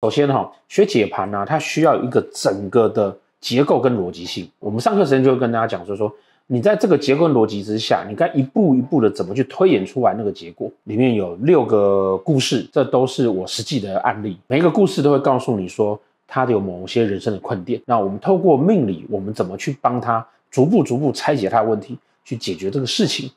首先哈，学解盘呢，它需要一个整个的结构跟逻辑性。我们上课时间就会跟大家讲说说，你在这个结构跟逻辑之下，你该一步一步的怎么去推演出来那个结果。里面有六个故事，这都是我实际的案例。每一个故事都会告诉你说，他有某些人生的困点。那我们透过命理，我们怎么去帮他逐步逐步拆解他的问题，去解决这个事情。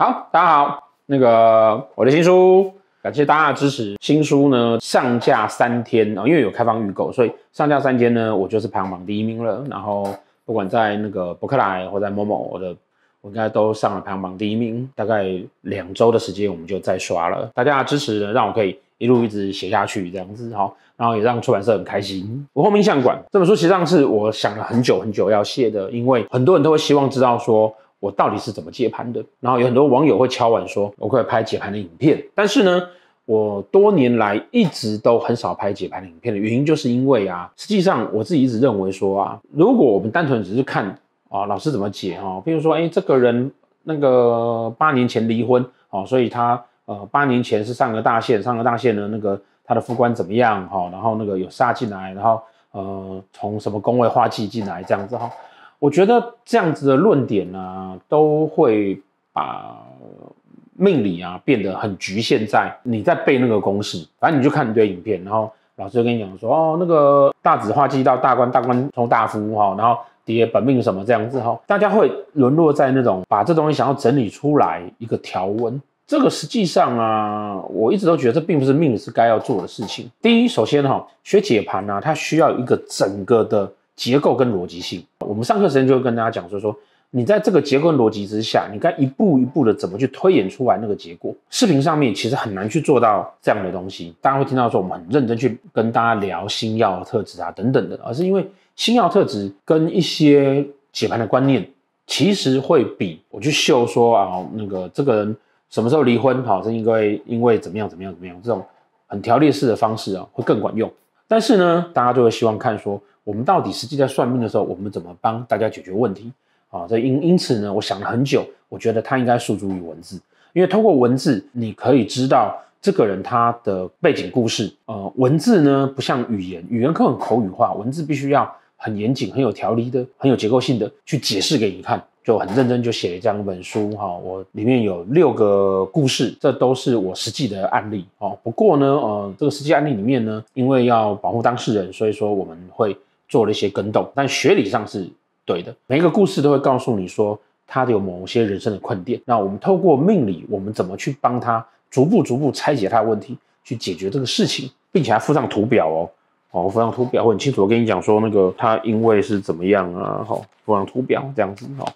好，大家好，那个我的新书，感谢大家的支持。新书呢上架三天啊，因为有开放预购，所以上架三天呢，我就是排行榜第一名了。然后不管在那个博客来或在某某，我的我应该都上了排行榜第一名。大概两周的时间，我们就再刷了。大家的支持呢，让我可以一路一直写下去，这样子好，然后也让出版社很开心。我后面想馆这本书，实上是我想了很久很久要写的，因为很多人都会希望知道说。我到底是怎么接盘的？然后有很多网友会敲碗说：“我快拍解盘的影片。”但是呢，我多年来一直都很少拍解盘的影片的原因，就是因为啊，实际上我自己一直认为说啊，如果我们单纯只是看啊老师怎么解哈，比如说哎这个人那个八年前离婚哦，所以他呃八年前是上个大限，上个大限呢那个他的副官怎么样哈，然后那个有杀进来，然后呃从什么宫位化忌进来这样子哈。我觉得这样子的论点呢，都会把命理啊变得很局限在你在背那个公式，反正你就看一堆影片，然后老师就跟你讲说哦，那个大子化忌到大官，大官冲大夫哈，然后爹本命什么这样子哈，大家会沦落在那种把这东西想要整理出来一个条文，这个实际上啊，我一直都觉得这并不是命理师该要做的事情。第一，首先哈，学解盘呢，它需要一个整个的结构跟逻辑性。我们上课时间就会跟大家讲说说，你在这个结构逻辑之下，你该一步一步的怎么去推演出来那个结果。视频上面其实很难去做到这样的东西，大家会听到说我们很认真去跟大家聊星耀特质啊等等的，而是因为星耀特质跟一些解盘的观念，其实会比我去秀说啊那个这个人什么时候离婚，好，是因为因为怎么样怎么样怎么样这种很条列式的方式啊，会更管用。但是呢，大家就会希望看说。我们到底实际在算命的时候，我们怎么帮大家解决问题啊？这因因此呢，我想了很久，我觉得它应该诉诸于文字，因为通过文字，你可以知道这个人他的背景故事。呃，文字呢不像语言，语言可能口语化，文字必须要很严谨、很有条理的、很有结构性的去解释给你看，就很认真就写这样一本书哈。我里面有六个故事，这都是我实际的案例哦。不过呢，呃，这个实际案例里面呢，因为要保护当事人，所以说我们会。做了一些更动，但学理上是对的。每一个故事都会告诉你说，他有某些人生的困点。那我们透过命理，我们怎么去帮他逐步逐步拆解他的问题，去解决这个事情，并且还附上图表哦，哦，附上图表会很清楚。我跟你讲说，那个他因为是怎么样啊？好，附上图表这样子。哦。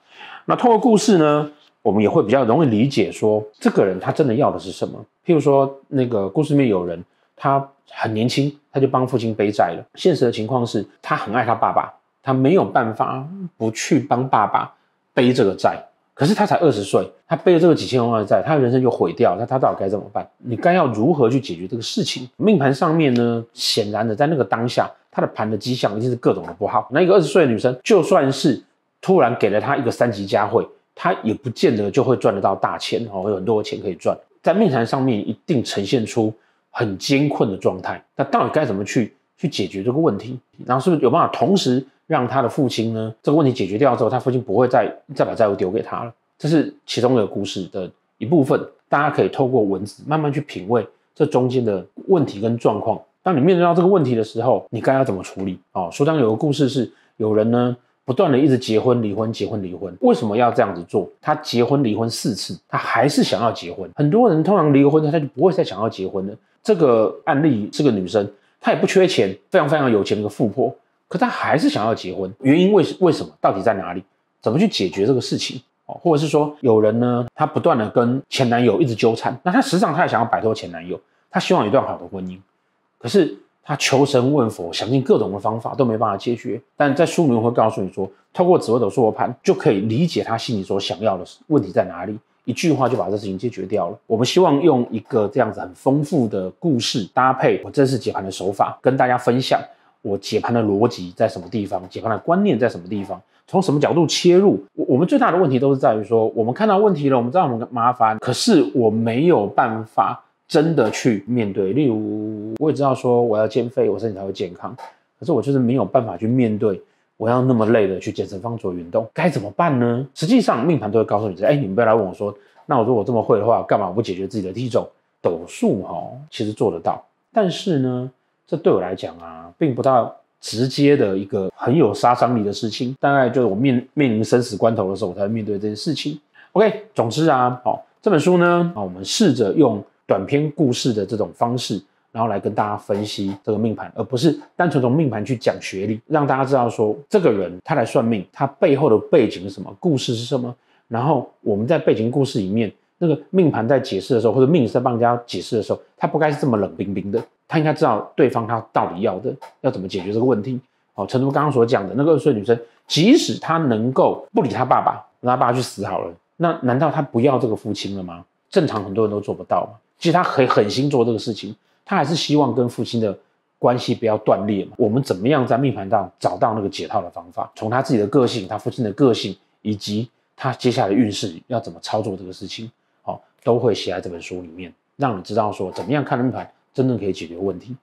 那透过故事呢，我们也会比较容易理解说，这个人他真的要的是什么。譬如说，那个故事里面有人。他很年轻，他就帮父亲背债了。现实的情况是，他很爱他爸爸，他没有办法不去帮爸爸背这个债。可是他才二十岁，他背了这个几千万的债，他人生就毁掉。那他到底该怎么办？你该要如何去解决这个事情？命盘上面呢，显然的，在那个当下，他的盘的迹象一定是各种的不好。那一个二十岁的女生，就算是突然给了他一个三级加会，他也不见得就会赚得到大钱哦，有很多钱可以赚。在命盘上面一定呈现出。很艰困的状态，那到底该怎么去去解决这个问题？然后是不是有办法同时让他的父亲呢这个问题解决掉之后，他父亲不会再再把债务丢给他了？这是其中一故事的一部分，大家可以透过文字慢慢去品味这中间的问题跟状况。当你面对到这个问题的时候，你该要怎么处理？哦，书当有个故事是有人呢不断的一直结婚离婚结婚离婚，为什么要这样子做？他结婚离婚四次，他还是想要结婚。很多人通常离婚，他就不会再想要结婚了。这个案例是个女生，她也不缺钱，非常非常有钱一个富婆，可她还是想要结婚，原因为为什么到底在哪里？怎么去解决这个事情？哦，或者是说有人呢，她不断的跟前男友一直纠缠，那她实际上她也想要摆脱前男友，她希望一段好的婚姻，可是她求神问佛，想尽各种的方法都没办法解决，但在书里面会告诉你说，透过紫挥斗数罗盘就可以理解她心里所想要的问题在哪里。一句话就把这事情解决掉了。我们希望用一个这样子很丰富的故事搭配我正式解盘的手法，跟大家分享我解盘的逻辑在什么地方，解盘的观念在什么地方，从什么角度切入。我我们最大的问题都是在于说，我们看到问题了，我们知道我们麻烦，可是我没有办法真的去面对。例如，我也知道说我要减肥，我身体才会健康，可是我就是没有办法去面对。我要那么累的去健身房做运动，该怎么办呢？实际上，命盘都会告诉你这。你们不要来问我说，那我如果这么会的话，干嘛不解决自己的体重？抖数哈，其实做得到。但是呢，这对我来讲啊，并不大直接的一个很有杀伤力的事情。大概就是我面面临生死关头的时候，我才会面对这件事情。OK，总之啊，好，这本书呢，啊，我们试着用短篇故事的这种方式。然后来跟大家分析这个命盘，而不是单纯从命盘去讲学历，让大家知道说这个人他来算命，他背后的背景是什么，故事是什么。然后我们在背景故事里面，那个命盘在解释的时候，或者命师在帮人家解释的时候，他不该是这么冷冰冰的。他应该知道对方他到底要的，要怎么解决这个问题。哦，陈叔刚刚所讲的那个二岁女生，即使她能够不理她爸爸，让她爸爸去死好了，那难道她不要这个父亲了吗？正常很多人都做不到嘛。其实她很狠心做这个事情。他还是希望跟父亲的关系不要断裂嘛？我们怎么样在命盘上找到那个解套的方法？从他自己的个性、他父亲的个性，以及他接下来运势要怎么操作这个事情，好，都会写在这本书里面，让你知道说怎么样看命盘，真正可以解决问题。